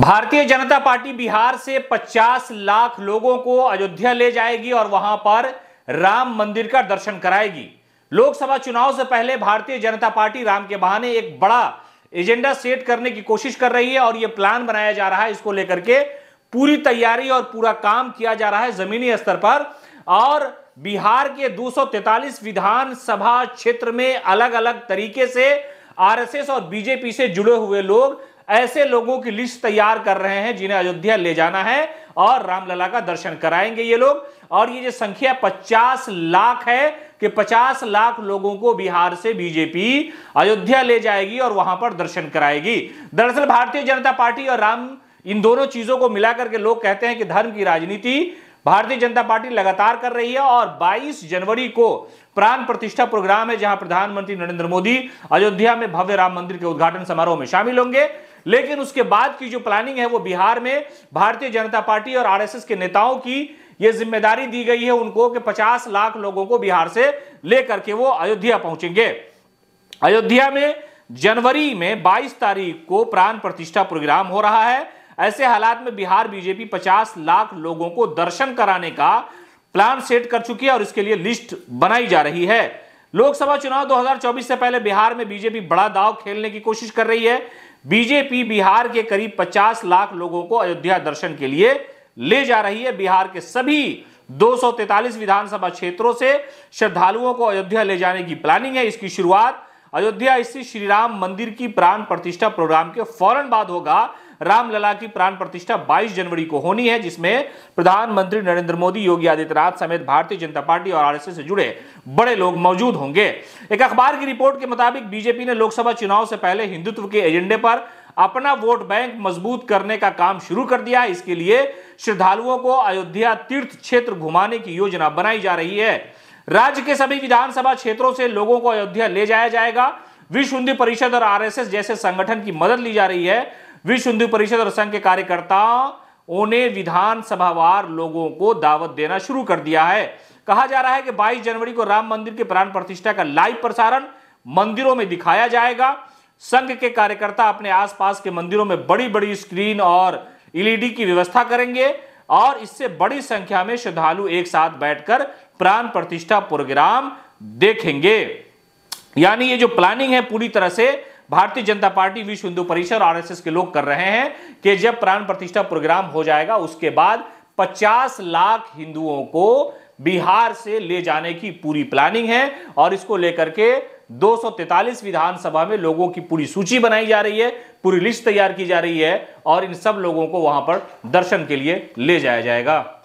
भारतीय जनता पार्टी बिहार से 50 लाख लोगों को अयोध्या ले जाएगी और वहां पर राम मंदिर का दर्शन कराएगी लोकसभा चुनाव से पहले भारतीय जनता पार्टी राम के बहाने एक बड़ा एजेंडा सेट करने की कोशिश कर रही है और यह प्लान बनाया जा रहा है इसको लेकर के पूरी तैयारी और पूरा काम किया जा रहा है जमीनी स्तर पर और बिहार के दो विधानसभा क्षेत्र में अलग अलग तरीके से आरएसएस और बीजेपी से जुड़े हुए लोग ऐसे लोगों की लिस्ट तैयार कर रहे हैं जिन्हें अयोध्या ले जाना है और रामलला का दर्शन कराएंगे ये लोग और ये जो संख्या पचास लाख है कि 50 लाख लोगों को बिहार से बीजेपी अयोध्या ले जाएगी और वहां पर दर्शन कराएगी दरअसल भारतीय जनता पार्टी और राम इन दोनों चीजों को मिलाकर के लोग कहते हैं कि धर्म की राजनीति भारतीय जनता पार्टी लगातार कर रही है और 22 जनवरी को प्राण प्रतिष्ठा प्रोग्राम है जहां प्रधानमंत्री नरेंद्र मोदी अयोध्या में भव्य राम मंदिर के उद्घाटन समारोह में शामिल होंगे लेकिन उसके बाद की जो प्लानिंग है वो बिहार में भारतीय जनता पार्टी और आरएसएस के नेताओं की ये जिम्मेदारी दी गई है उनको कि 50 लाख लोगों को बिहार से लेकर के वो अयोध्या पहुंचेंगे अयोध्या में जनवरी में 22 तारीख को प्राण प्रतिष्ठा प्रोग्राम हो रहा है ऐसे हालात में बिहार बीजेपी 50 लाख लोगों को दर्शन कराने का प्लान सेट कर चुकी है और इसके लिए लिस्ट बनाई जा रही है लोकसभा चुनाव 2024 से पहले बिहार में बीजेपी बड़ा दाव खेलने की कोशिश कर रही है बीजेपी बिहार के करीब 50 लाख लोगों को अयोध्या दर्शन के लिए ले जा रही है बिहार के सभी 243 विधानसभा क्षेत्रों से श्रद्धालुओं को अयोध्या ले जाने की प्लानिंग है इसकी शुरुआत अयोध्या स्थित श्री राम मंदिर की प्राण प्रतिष्ठा प्रोग्राम के फौरन बाद होगा रामलला की प्राण प्रतिष्ठा 22 जनवरी को होनी है जिसमें प्रधानमंत्री नरेंद्र मोदी योगी आदित्यनाथ समेत भारतीय जनता पार्टी और आरएसएस से जुड़े बड़े लोग मौजूद होंगे एक अखबार की रिपोर्ट के मुताबिक बीजेपी ने लोकसभा चुनाव से पहले हिंदुत्व के एजेंडे पर अपना वोट बैंक मजबूत करने का काम शुरू कर दिया इसके लिए श्रद्धालुओं को अयोध्या तीर्थ क्षेत्र घुमाने की योजना बनाई जा रही है राज्य के सभी विधानसभा क्षेत्रों से लोगों को अयोध्या ले जाया जाएगा विश्व हिंदू परिषद और आरएसएस जैसे संगठन की मदद ली जा रही है विश्व हिंदू परिषद और संघ के कार्यकर्ताओं ने विधानसभावार लोगों को दावत देना शुरू कर दिया है कहा जा रहा है कि 22 जनवरी को राम मंदिर के प्राण प्रतिष्ठा का लाइव प्रसारण मंदिरों में दिखाया जाएगा संघ के कार्यकर्ता अपने आसपास के मंदिरों में बड़ी बड़ी स्क्रीन और एलईडी की व्यवस्था करेंगे और इससे बड़ी संख्या में श्रद्धालु एक साथ बैठकर प्राण प्रतिष्ठा प्रोग्राम देखेंगे यानी ये जो प्लानिंग है पूरी तरह से भारतीय जनता पार्टी विश्व हिंदू परिषद और आरएसएस के लोग कर रहे हैं कि जब प्राण प्रतिष्ठा प्रोग्राम हो जाएगा उसके बाद 50 लाख हिंदुओं को बिहार से ले जाने की पूरी प्लानिंग है और इसको लेकर के दो विधानसभा में लोगों की पूरी सूची बनाई जा रही है पूरी लिस्ट तैयार की जा रही है और इन सब लोगों को वहां पर दर्शन के लिए ले जाया जाएगा